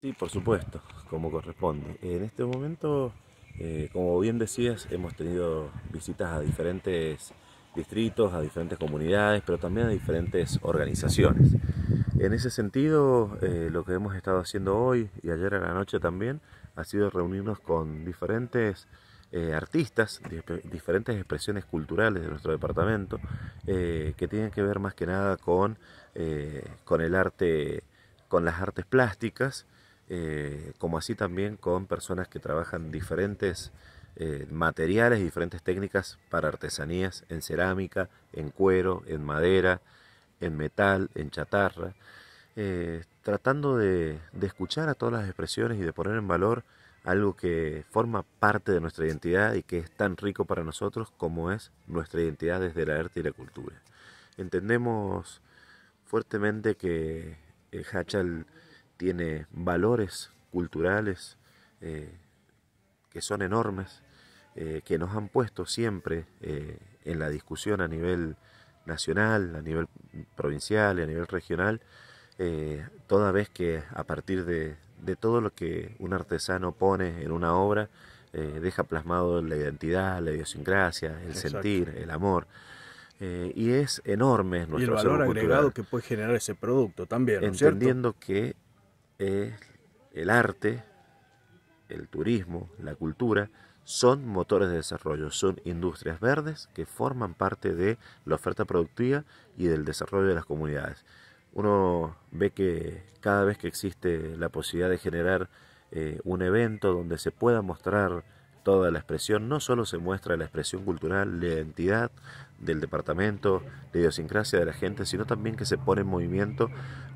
Sí, por supuesto, como corresponde. En este momento, eh, como bien decías, hemos tenido visitas a diferentes distritos, a diferentes comunidades, pero también a diferentes organizaciones. En ese sentido, eh, lo que hemos estado haciendo hoy y ayer a la noche también ha sido reunirnos con diferentes eh, artistas, diferentes expresiones culturales de nuestro departamento, que tienen que ver más que nada con el arte, con las artes plásticas, eh, como así también con personas que trabajan diferentes eh, materiales materiales, diferentes técnicas para artesanías en cerámica, en cuero, en madera, en metal, en chatarra, eh, tratando de, de escuchar a todas las expresiones y de poner en valor algo que forma parte de nuestra identidad y que es tan rico para nosotros como es nuestra identidad desde la arte y la cultura. Entendemos fuertemente que Hachal tiene valores culturales eh, que son enormes, eh, que nos han puesto siempre eh, en la discusión a nivel nacional, a nivel provincial y a nivel regional, toda vez que a partir de, todo lo que un artesano pone en una obra, deja plasmado la identidad, la idiosincrasia, el sentir, el amor. y es enorme nuestro y el valor agregado que puede generar ese producto también ¿no entendiendo que el arte, el turismo, la cultura, son motores de desarrollo, son industrias verdes que forman parte de la oferta productiva y del desarrollo de las comunidades. Uno ve que cada vez que existe la posibilidad de generar eh, un evento donde se pueda mostrar toda la expresión, no solo se muestra la expresión cultural, la identidad del departamento, la idiosincrasia de la gente, sino también que se pone en movimiento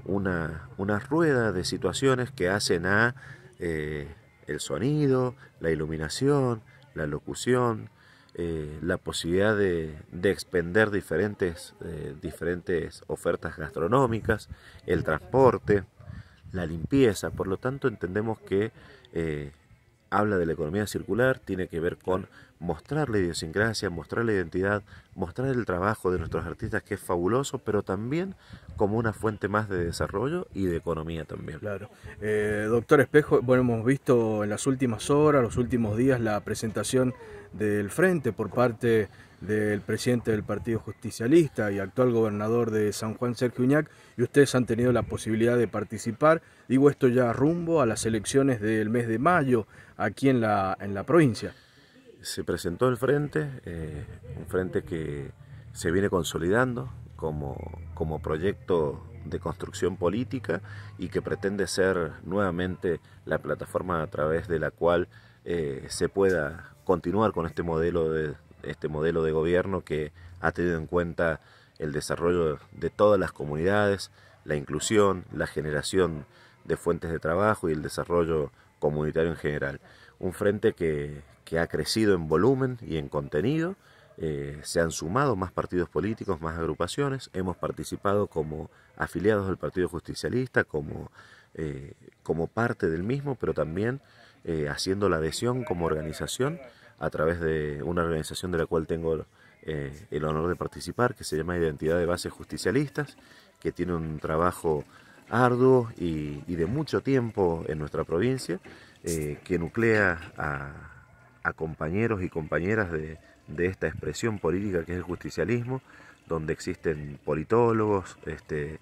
una, rueda de situaciones que hacen a eh, el sonido, la iluminación, la locución, eh, la posibilidad de, expender diferentes, eh, diferentes ofertas gastronómicas, el transporte, la limpieza. Por lo tanto, entendemos que habla de la economía circular tiene que ver con mostrar la idiosincrasia, mostrar la identidad, mostrar el trabajo de nuestros artistas que es fabuloso, pero también como una fuente más de desarrollo y de economía también. Claro. Eh, doctor Espejo, bueno, hemos visto en las últimas horas, los últimos días, la presentación del Frente por parte del presidente del Partido Justicialista y actual gobernador de San Juan, Sergio Uñac, y ustedes han tenido la posibilidad de participar, digo esto ya rumbo a las elecciones del mes de mayo aquí en la, en la provincia. Se presentó el Frente, eh, un Frente que se viene consolidando, como, proyecto de construcción política y que pretende ser nuevamente la plataforma a través de la cual eh, se pueda continuar con este modelo de este modelo de gobierno que ha tenido en cuenta el desarrollo de todas las comunidades, la inclusión, la generación de fuentes de trabajo y el desarrollo comunitario en general. Un frente que ha crecido en volumen y en contenido, eh, se han sumado más partidos políticos, más agrupaciones, hemos participado como afiliados del Partido Justicialista, como, eh, como parte del mismo, pero también eh, haciendo la adhesión como organización a través de una organización de la cual tengo el honor de participar, que se llama Identidad de Bases Justicialistas, que tiene un trabajo arduo y, de mucho tiempo en nuestra provincia, que nuclea a compañeros y compañeras de, de esta expresión política que es el justicialismo, donde existen politólogos este,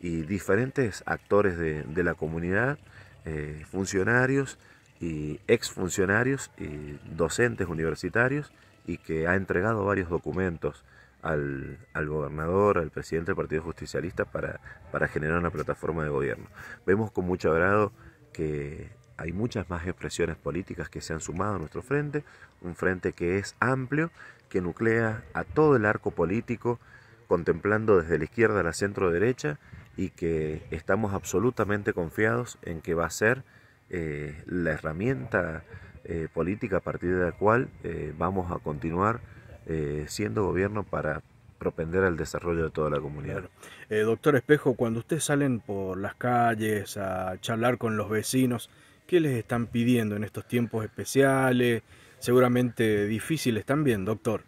y diferentes actores de, la comunidad, eh, funcionarios y exfuncionarios y docentes universitarios y que ha entregado varios documentos al, gobernador, al presidente del Partido Justicialista para, para generar una plataforma de gobierno. Vemos con mucho agrado que hay muchas más expresiones políticas que se han sumado a nuestro frente, un frente que es amplio, que nuclea a todo el arco político, contemplando desde la izquierda a la centro derecha y que estamos absolutamente confiados en que va a ser eh, la herramienta eh, política a partir de la cual eh, vamos a continuar siendo gobierno para propender al desarrollo de toda la comunidad. doctor Espejo, cuando ustedes salen por las calles a charlar con los vecinos, ¿Qué les están pidiendo en estos tiempos especiales, seguramente difíciles también, doctor?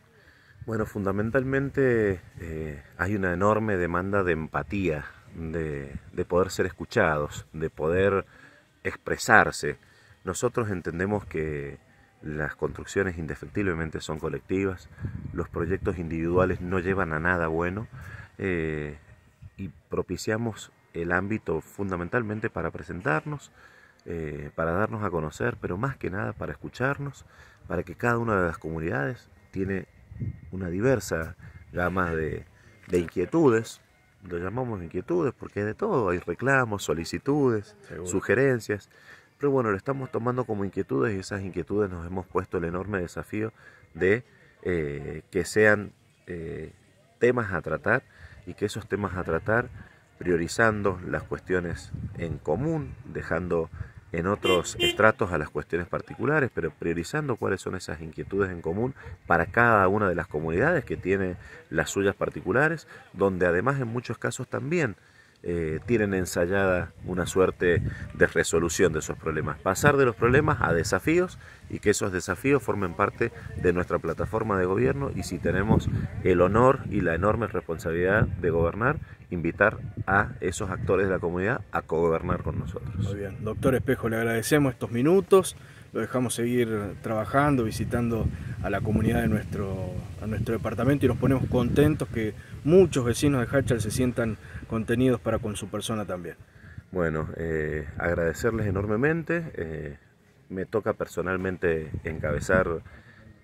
Bueno, fundamentalmente eh, hay una enorme demanda de empatía, de, poder ser escuchados, de poder expresarse. Nosotros entendemos que las construcciones indefectiblemente son colectivas, los proyectos individuales no llevan a nada bueno eh, y propiciamos el ámbito fundamentalmente para presentarnos, eh, para darnos a conocer, pero más que nada para escucharnos, para que cada una de las comunidades tiene una diversa gama de, inquietudes, lo llamamos inquietudes porque hay de todo, hay reclamos, solicitudes, sugerencias, pero bueno, lo estamos tomando como inquietudes y esas inquietudes nos hemos puesto el enorme desafío de eh, que sean eh, temas a tratar y que esos temas a tratar priorizando las cuestiones en común, dejando en otros estratos a las cuestiones particulares, pero priorizando cuáles son esas inquietudes en común para cada una de las comunidades que tiene las suyas particulares, donde además en muchos casos también eh, tienen ensayada una suerte de resolución de esos problemas. Pasar de los problemas a desafíos y que esos desafíos formen parte de nuestra plataforma de gobierno y si tenemos el honor y la enorme responsabilidad de gobernar, invitar a esos actores de la comunidad a cogobernar con nosotros. Muy bien, doctor Espejo, le agradecemos estos minutos lo dejamos seguir trabajando, visitando a la comunidad de nuestro, a nuestro departamento y nos ponemos contentos que muchos vecinos de Hachal se sientan contenidos para con su persona también. Bueno, eh, agradecerles enormemente. Eh, me toca personalmente encabezar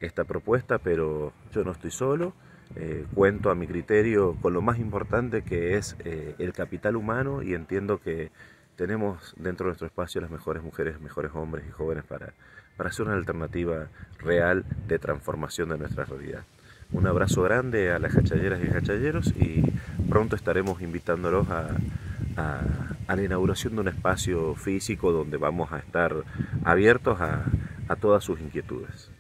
esta propuesta, pero yo no estoy solo. Eh, cuento a mi criterio con lo más importante que es el capital humano y entiendo que tenemos dentro de nuestro espacio las mejores mujeres, mejores hombres y jóvenes para, para hacer una alternativa real de transformación de nuestra realidad un abrazo grande a las hachalleras y hachalleros y pronto estaremos invitándolos a, la inauguración de un espacio físico donde vamos a estar abiertos a todas sus inquietudes.